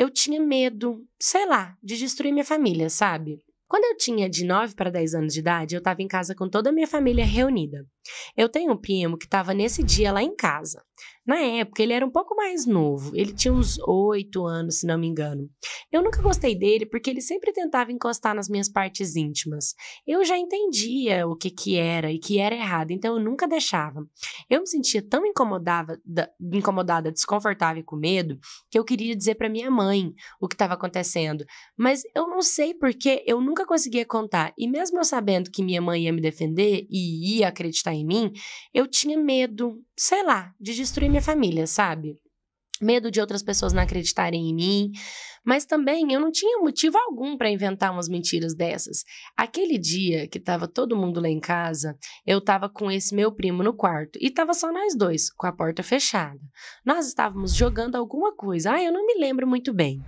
eu tinha medo, sei lá, de destruir minha família, sabe? Quando eu tinha de 9 para 10 anos de idade, eu estava em casa com toda a minha família reunida. Eu tenho um primo que estava nesse dia lá em casa. Na época, ele era um pouco mais novo, ele tinha uns oito anos, se não me engano. Eu nunca gostei dele porque ele sempre tentava encostar nas minhas partes íntimas. Eu já entendia o que, que era e que era errado, então eu nunca deixava. Eu me sentia tão incomodada, incomodada desconfortável e com medo que eu queria dizer para minha mãe o que estava acontecendo, mas eu não sei porque eu nunca conseguia contar. E mesmo eu sabendo que minha mãe ia me defender e ia acreditar em mim, eu tinha medo, sei lá, de destruir minha família, sabe? medo de outras pessoas não acreditarem em mim, mas também eu não tinha motivo algum para inventar umas mentiras dessas. Aquele dia que estava todo mundo lá em casa, eu estava com esse meu primo no quarto e estava só nós dois, com a porta fechada. Nós estávamos jogando alguma coisa, ah, eu não me lembro muito bem.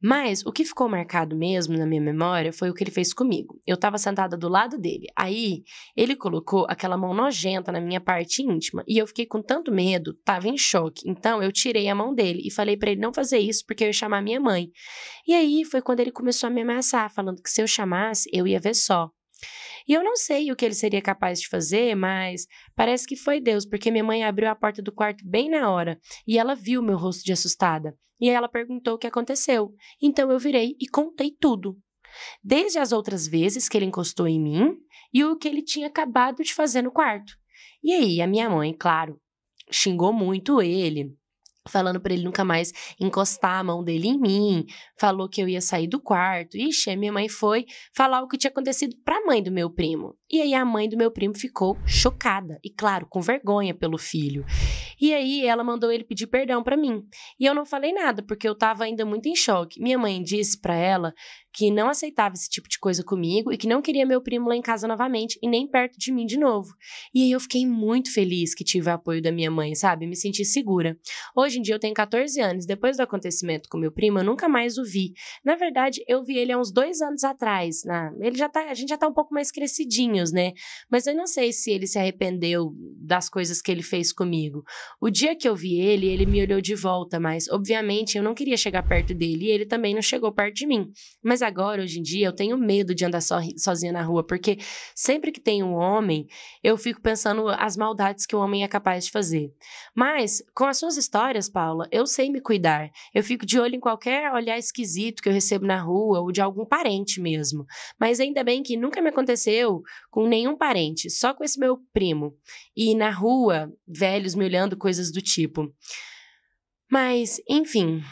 Mas o que ficou marcado mesmo na minha memória foi o que ele fez comigo. Eu estava sentada do lado dele. Aí ele colocou aquela mão nojenta na minha parte íntima e eu fiquei com tanto medo, tava em choque. Então eu tirei a mão dele e falei para ele não fazer isso porque eu ia chamar minha mãe. E aí foi quando ele começou a me ameaçar, falando que se eu chamasse, eu ia ver só. E eu não sei o que ele seria capaz de fazer, mas parece que foi Deus, porque minha mãe abriu a porta do quarto bem na hora e ela viu meu rosto de assustada. E ela perguntou o que aconteceu. Então eu virei e contei tudo. Desde as outras vezes que ele encostou em mim e o que ele tinha acabado de fazer no quarto. E aí, a minha mãe, claro, xingou muito ele, falando para ele nunca mais encostar a mão dele em mim, falou que eu ia sair do quarto. Ixi, a minha mãe foi falar o que tinha acontecido para a mãe do meu primo. E aí a mãe do meu primo ficou chocada e claro, com vergonha pelo filho. E aí ela mandou ele pedir perdão para mim. E eu não falei nada porque eu tava ainda muito em choque. Minha mãe disse para ela que não aceitava esse tipo de coisa comigo e que não queria meu primo lá em casa novamente e nem perto de mim de novo. E aí eu fiquei muito feliz que tive o apoio da minha mãe, sabe? Me senti segura. Hoje em dia eu tenho 14 anos. Depois do acontecimento com meu primo, eu nunca mais o vi. Na verdade, eu vi ele há uns dois anos atrás. né? Ele já tá, a gente já tá um pouco mais crescidinhos, né? Mas eu não sei se ele se arrependeu das coisas que ele fez comigo. O dia que eu vi ele, ele me olhou de volta, mas obviamente eu não queria chegar perto dele e ele também não chegou perto de mim. Mas agora, hoje em dia, eu tenho medo de andar so, sozinha na rua, porque sempre que tem um homem, eu fico pensando as maldades que o homem é capaz de fazer. Mas, com as suas histórias, Paula, eu sei me cuidar. Eu fico de olho em qualquer olhar esquisito que eu recebo na rua ou de algum parente mesmo. Mas ainda bem que nunca me aconteceu com nenhum parente, só com esse meu primo. E na rua, velhos me olhando coisas do tipo. Mas, enfim,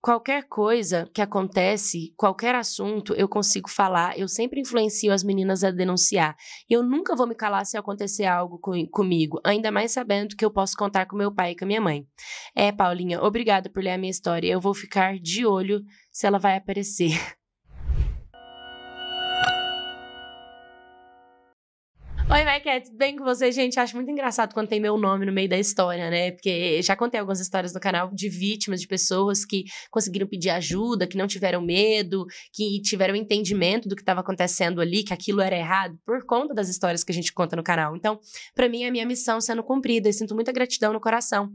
qualquer coisa que acontece, qualquer assunto, eu consigo falar. Eu sempre influencio as meninas a denunciar. E eu nunca vou me calar se acontecer algo com, comigo, ainda mais sabendo que eu posso contar com meu pai e com a minha mãe. É, Paulinha, obrigada por ler a minha história. Eu vou ficar de olho se ela vai aparecer. Oi, tudo bem com você, gente? Acho muito engraçado quando tem meu nome no meio da história, né? Porque já contei algumas histórias no canal de vítimas, de pessoas que conseguiram pedir ajuda, que não tiveram medo, que tiveram entendimento do que estava acontecendo ali, que aquilo era errado, por conta das histórias que a gente conta no canal. Então, para mim, é a minha missão sendo cumprida e sinto muita gratidão no coração.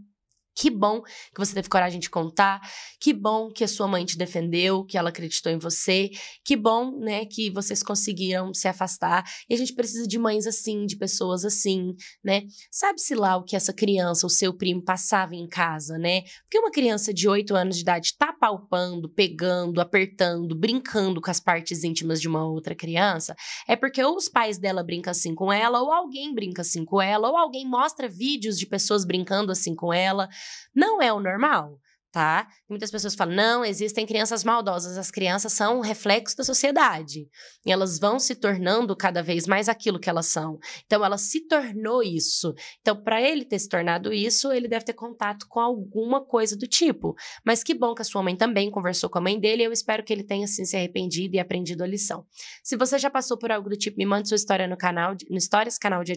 Que bom que você teve coragem de contar. Que bom que a sua mãe te defendeu, que ela acreditou em você. Que bom, né, que vocês conseguiram se afastar. E a gente precisa de mães assim, de pessoas assim, né? Sabe-se lá o que essa criança, o seu primo, passava em casa, né? Porque uma criança de 8 anos de idade tá palpando, pegando, apertando, brincando com as partes íntimas de uma outra criança, é porque ou os pais dela brincam assim com ela, ou alguém brinca assim com ela, ou alguém mostra vídeos de pessoas brincando assim com ela. Não é o normal tá? Muitas pessoas falam: não, existem crianças maldosas. As crianças são um reflexo da sociedade. E elas vão se tornando cada vez mais aquilo que elas são. Então, ela se tornou isso. Então, para ele ter se tornado isso, ele deve ter contato com alguma coisa do tipo. Mas que bom que a sua mãe também conversou com a mãe dele. Eu espero que ele tenha assim, se arrependido e aprendido a lição. Se você já passou por algo do tipo, me mande sua história no canal, no Stories, canal de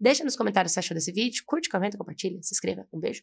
Deixa nos comentários se achou desse vídeo, curte, comenta, compartilha, se inscreva. Um beijo.